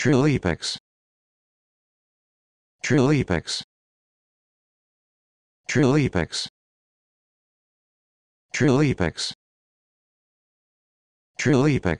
Trill apex. Trill apex. Trill